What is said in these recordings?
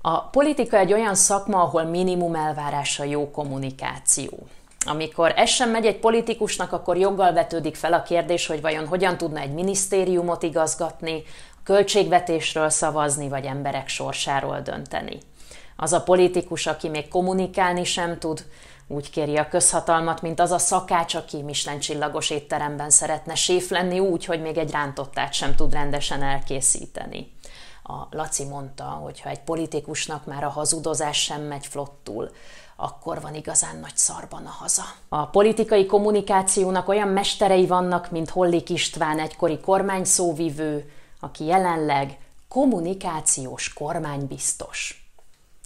A politika egy olyan szakma, ahol minimum elvárása jó kommunikáció. Amikor ez sem megy egy politikusnak, akkor joggal vetődik fel a kérdés, hogy vajon hogyan tudna egy minisztériumot igazgatni, költségvetésről szavazni, vagy emberek sorsáról dönteni. Az a politikus, aki még kommunikálni sem tud, úgy kéri a közhatalmat, mint az a szakács, aki Michelin csillagos étteremben szeretne séf lenni úgy, hogy még egy rántottát sem tud rendesen elkészíteni a Laci mondta, hogy ha egy politikusnak már a hazudozás sem megy flottul, akkor van igazán nagy szarban a haza. A politikai kommunikációnak olyan mesterei vannak, mint Hollik István egykori kormányszóvivő, aki jelenleg kommunikációs kormánybiztos.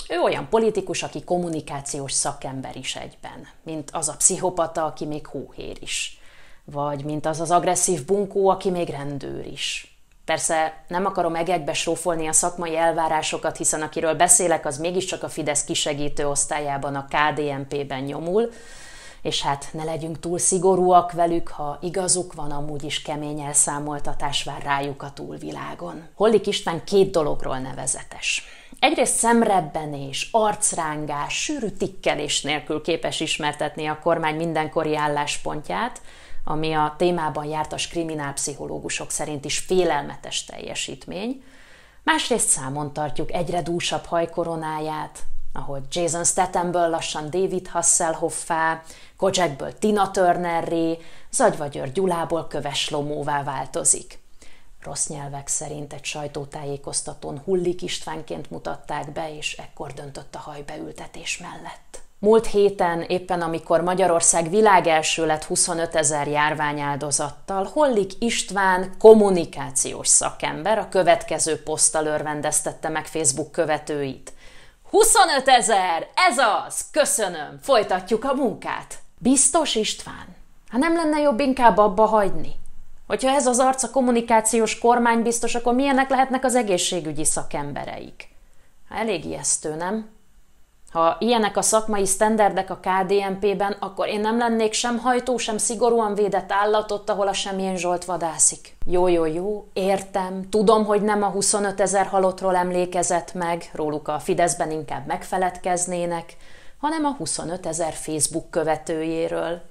Ő olyan politikus, aki kommunikációs szakember is egyben, mint az a pszichopata, aki még hóhér is, vagy mint az az agresszív bunkó, aki még rendőr is. Persze nem akarom egekbe egybe srófolni a szakmai elvárásokat, hiszen akiről beszélek, az mégiscsak a Fidesz kisegítő osztályában, a KDNP-ben nyomul, és hát ne legyünk túl szigorúak velük, ha igazuk van, amúgy is kemény elszámoltatás vár rájuk a túlvilágon. Hollik István két dologról nevezetes. Egyrészt szemrebbenés, arcrángás, sűrű tikkelés nélkül képes ismertetni a kormány mindenkori álláspontját – ami a témában jártas kriminálpszichológusok szerint is félelmetes teljesítmény, másrészt számon tartjuk egyre dúsabb hajkoronáját, ahol Jason Stathamből lassan David Hasselhoffá, Kocsakből Tina Turnerré, Zagyva György Gyulából Köves Lomóvá változik. Rossz nyelvek szerint egy sajtótájékoztatón Hullik Istvánként mutatták be, és ekkor döntött a hajbeültetés mellett. Múlt héten, éppen amikor Magyarország világelső lett 25 ezer járványáldozattal, Hollik István kommunikációs szakember a következő poszttal örvendeztette meg Facebook követőit. 25 ezer! Ez az! Köszönöm! Folytatjuk a munkát! Biztos István? Hát nem lenne jobb inkább abba hagyni? Hogyha ez az arca kommunikációs kormány biztos, akkor milyenek lehetnek az egészségügyi szakembereik? Elég ijesztő, nem? Ha ilyenek a szakmai sztenderdek a kdmp ben akkor én nem lennék sem hajtó, sem szigorúan védett ott, ahol a semmilyen Zsolt vadászik. Jó, jó, jó, értem, tudom, hogy nem a 25 ezer halottról emlékezett meg, róluk a Fideszben inkább megfeledkeznének, hanem a 25 ezer Facebook követőjéről.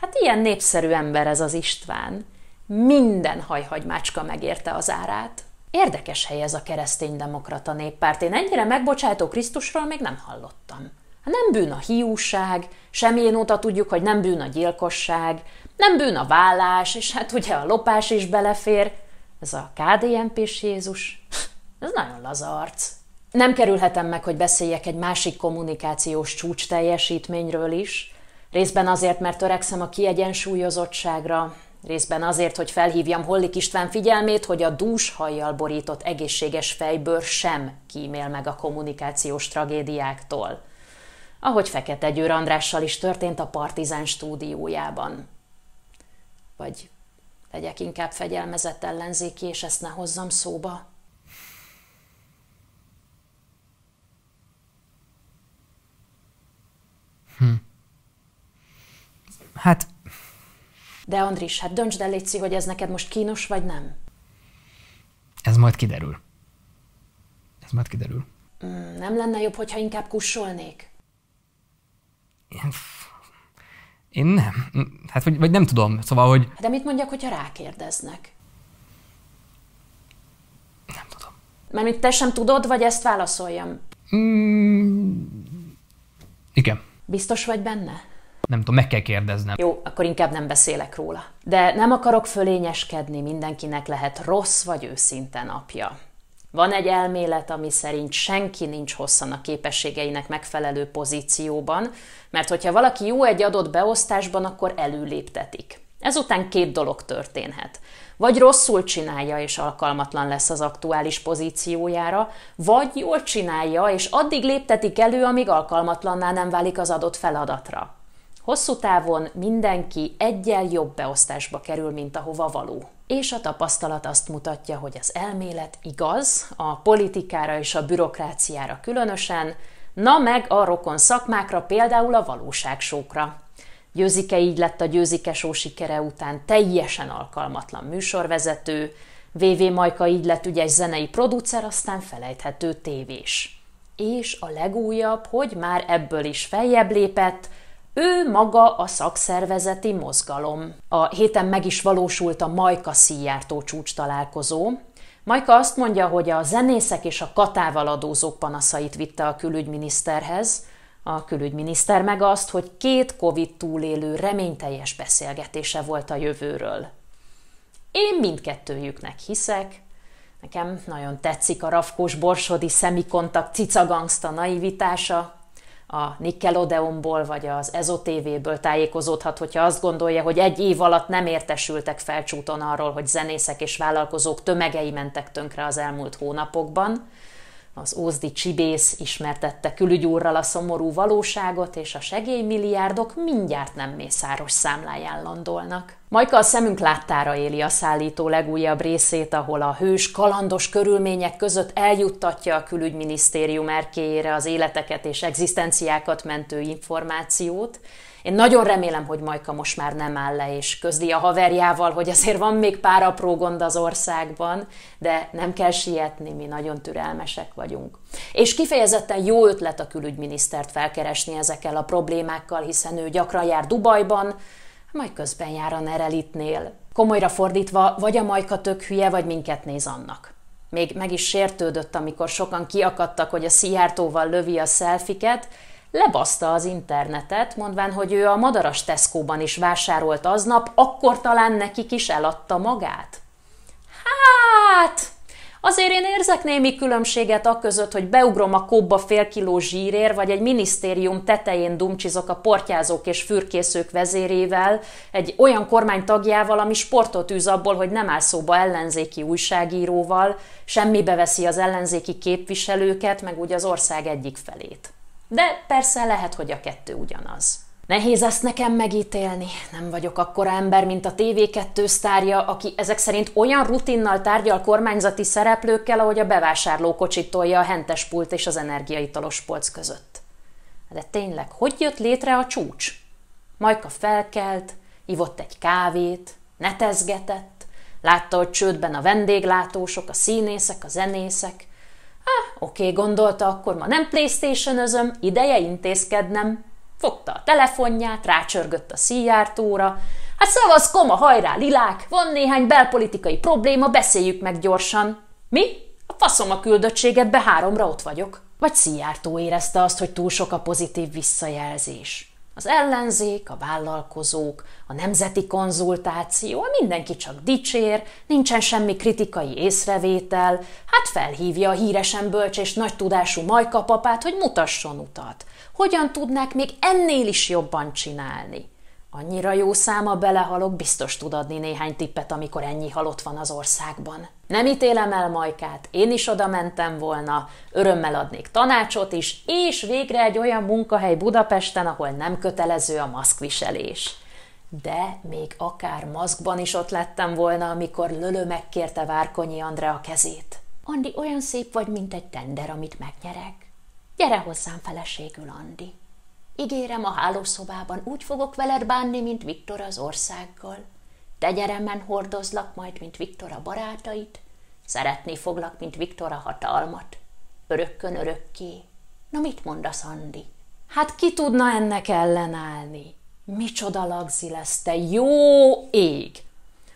Hát ilyen népszerű ember ez az István. Minden hajhagymácska megérte az árát. Érdekes hely ez a kereszténydemokrata néppárt. Én ennyire megbocsátó Krisztusról még nem hallottam. Nem bűn a hiúság, semmilyen óta tudjuk, hogy nem bűn a gyilkosság, nem bűn a vállás, és hát ugye a lopás is belefér. Ez a kdmp s Jézus, ez nagyon laza arc. Nem kerülhetem meg, hogy beszéljek egy másik kommunikációs csúcs teljesítményről is, részben azért, mert törekszem a kiegyensúlyozottságra, Részben azért, hogy felhívjam Hollik István figyelmét, hogy a dús hajjal borított egészséges fejbőr sem kímél meg a kommunikációs tragédiáktól. Ahogy Fekete Győr Andrással is történt a Partizán stúdiójában. Vagy legyek inkább fegyelmezett ellenzéki, és ezt ne hozzam szóba. Hm. Hát de Andris, hát döntsd el, Léci, hogy ez neked most kínos, vagy nem. Ez majd kiderül. Ez majd kiderül. Mm, nem lenne jobb, hogyha inkább kussolnék? Én, én nem. Hát, vagy, vagy nem tudom. Szóval, hogy... De mit mondjak, hogyha rákérdeznek? Nem tudom. Mert te sem tudod, vagy ezt válaszoljam? Mm, igen. Biztos vagy benne? nem tudom, meg kell kérdeznem. Jó, akkor inkább nem beszélek róla. De nem akarok fölényeskedni, mindenkinek lehet rossz vagy őszinte napja. Van egy elmélet, ami szerint senki nincs hosszan a képességeinek megfelelő pozícióban, mert hogyha valaki jó egy adott beosztásban, akkor előléptetik. Ezután két dolog történhet. Vagy rosszul csinálja, és alkalmatlan lesz az aktuális pozíciójára, vagy jól csinálja, és addig léptetik elő, amíg alkalmatlanná nem válik az adott feladatra. Hosszú távon mindenki egyel jobb beosztásba kerül, mint ahova való. És a tapasztalat azt mutatja, hogy az elmélet igaz, a politikára és a bürokráciára különösen, na meg a rokon szakmákra, például a valóságsókra. Győzike így lett a Győzike só sikere után teljesen alkalmatlan műsorvezető, VV Majka így lett ügyes zenei producer, aztán felejthető tévés. És a legújabb, hogy már ebből is feljebb lépett – ő maga a szakszervezeti mozgalom. A héten meg is valósult a Majka Szíjártó csúcs találkozó. Majka azt mondja, hogy a zenészek és a katával adózók panaszait vitte a külügyminiszterhez, a külügyminiszter meg azt, hogy két Covid túlélő reményteljes beszélgetése volt a jövőről. Én mindkettőjüknek hiszek, nekem nagyon tetszik a rafkós borsodi szemikontakt cicagangsta naivitása, a Nickelodeonból vagy az Ezo TV-ből tájékozódhat, hogyha azt gondolja, hogy egy év alatt nem értesültek felcsúton arról, hogy zenészek és vállalkozók tömegei mentek tönkre az elmúlt hónapokban az ózdi csibész ismertette külügyúrral a szomorú valóságot, és a segélymilliárdok mindjárt nem mészáros számláján landolnak. Majka a szemünk láttára éli a szállító legújabb részét, ahol a hős kalandos körülmények között eljuttatja a külügyminisztérium erkéjére az életeket és egzisztenciákat mentő információt, én nagyon remélem, hogy Majka most már nem áll le, és közli a haverjával, hogy azért van még pár apró gond az országban, de nem kell sietni, mi nagyon türelmesek vagyunk. És kifejezetten jó ötlet a külügyminisztert felkeresni ezekkel a problémákkal, hiszen ő gyakran jár Dubajban, majd közben jár a Nerelitnél. Komolyra fordítva, vagy a Majka tök hülye, vagy minket néz annak. Még meg is sértődött, amikor sokan kiakadtak, hogy a szijártóval lövi a szelfiket, lebaszta az internetet, mondván, hogy ő a madaras Tesco-ban is vásárolt aznap, akkor talán nekik is eladta magát. Hát, azért én érzek némi különbséget a között, hogy beugrom a kóba fél kiló zsírér, vagy egy minisztérium tetején dumcsizok a portyázók és fürkészők vezérével, egy olyan kormány tagjával, ami sportot űz abból, hogy nem áll szóba ellenzéki újságíróval, semmibe veszi az ellenzéki képviselőket, meg úgy az ország egyik felét. De persze lehet, hogy a kettő ugyanaz. Nehéz ezt nekem megítélni. Nem vagyok akkora ember, mint a TV2 sztárja, aki ezek szerint olyan rutinnal tárgyal kormányzati szereplőkkel, ahogy a bevásárlókocsit tolja a hentes pult és az energiaitalos polc között. De tényleg, hogy jött létre a csúcs? Majka felkelt, ivott egy kávét, netezgetett, látta, hogy csődben a vendéglátósok, a színészek, a zenészek, Ah, oké, okay, gondolta, akkor ma nem playstation özöm, ideje intézkednem. Fogta a telefonját, rácsörgött a szíjártóra. Hát szavaz, koma, hajrá, lilák, van néhány belpolitikai probléma, beszéljük meg gyorsan. Mi? A faszom a küldöttséget, be háromra ott vagyok. Vagy szíjártó érezte azt, hogy túl sok a pozitív visszajelzés. Az ellenzék, a vállalkozók, a nemzeti konzultáció, mindenki csak dicsér, nincsen semmi kritikai észrevétel, hát felhívja a híresen bölcs és nagy tudású majkapapát, hogy mutasson utat. Hogyan tudnák még ennél is jobban csinálni? Annyira jó száma belehalok, biztos tud adni néhány tippet, amikor ennyi halott van az országban. Nem ítélem el Majkát, én is oda mentem volna, örömmel adnék tanácsot is, és végre egy olyan munkahely Budapesten, ahol nem kötelező a maszkviselés. De még akár maszkban is ott lettem volna, amikor Lölö megkérte Várkonyi Andrea kezét. Andi, olyan szép vagy, mint egy tender, amit megnyerek. Gyere hozzám feleségül, Andi! Ígérem a hálószobában, úgy fogok veled bánni, mint Viktor az országgal. Tegyeremen hordozlak majd, mint Viktor a barátait, szeretni foglak, mint Viktor a hatalmat. Örökkön örökké. Na mit mondasz, Andi? Hát ki tudna ennek ellenállni? Micsoda lagzi lesz, te jó ég!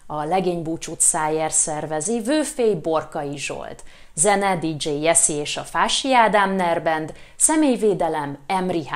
A búcsút szájér szervezi Vőfély Borkai Zsolt, zene DJ Jesse és a Fási Ádám Nerbend, személyvédelem Emri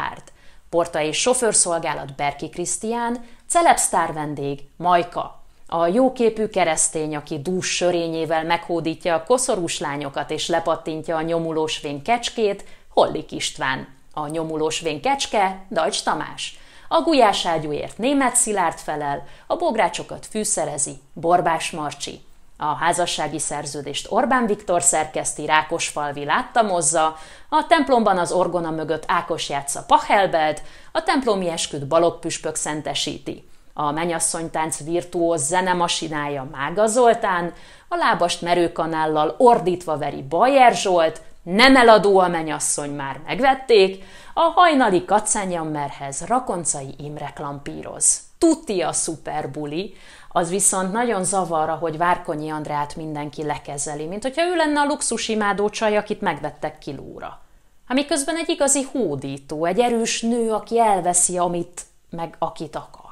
Portai sofőrszolgálat Berki Krisztián, celebsztár vendég Majka, a jóképű keresztény, aki dús sörényével meghódítja a koszorús lányokat és lepattintja a nyomulós vén kecskét, Hollik István. A nyomulós vén kecske, Dajcs Tamás. A gulyás német szilárd felel, a bográcsokat fűszerezi, Borbás Marcsi. A házassági szerződést Orbán Viktor szerkeszti, Rákosfalvi láttamozza, a templomban az orgona mögött Ákos játsza Pachelbelt, a templomi esküt püspök szentesíti. A menyasszonytánc virtuóz zenemasinája Mága Zoltán, a lábast merőkanállal ordítva veri Bajer Zsolt, nem eladó a menyasszony, már megvették, a hajnali kacányammerhez Rakoncai Imre klampíroz tuti a szuperbuli, az viszont nagyon zavar, hogy Várkonyi Andrát mindenki lekezeli, mint hogyha ő lenne a luxusimádó csaj, akit megvettek kilóra. Amiközben egy igazi hódító, egy erős nő, aki elveszi, amit meg akit akar.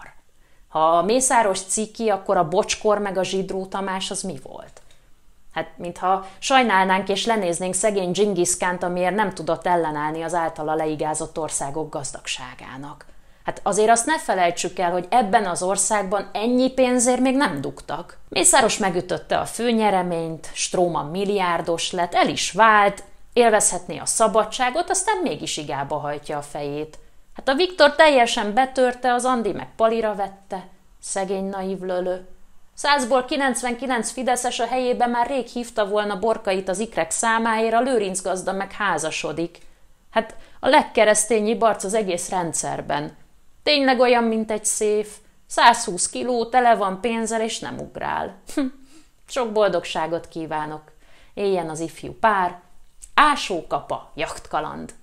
Ha a Mészáros ciki, akkor a Bocskor meg a Zsidró Tamás az mi volt? Hát, mintha sajnálnánk és lenéznénk szegény Dzsingiszkánt, amiért nem tudott ellenállni az általa leigázott országok gazdagságának. Hát azért azt ne felejtsük el, hogy ebben az országban ennyi pénzért még nem dugtak. Mészáros megütötte a főnyereményt, Stróma milliárdos lett, el is vált, élvezhetné a szabadságot, aztán mégis igába hajtja a fejét. Hát a Viktor teljesen betörte, az Andi meg palira vette. Szegény naív lölő. Százból 99 fideszes a helyébe már rég hívta volna borkait az ikrek számáért, a Lőrinc gazda meg házasodik. Hát a legkeresztényi barc az egész rendszerben. Tényleg olyan, mint egy szép. 120 kiló, tele van pénzzel, és nem ugrál. Hm. Sok boldogságot kívánok! Éljen az ifjú pár! Ásókapa, jachtkaland!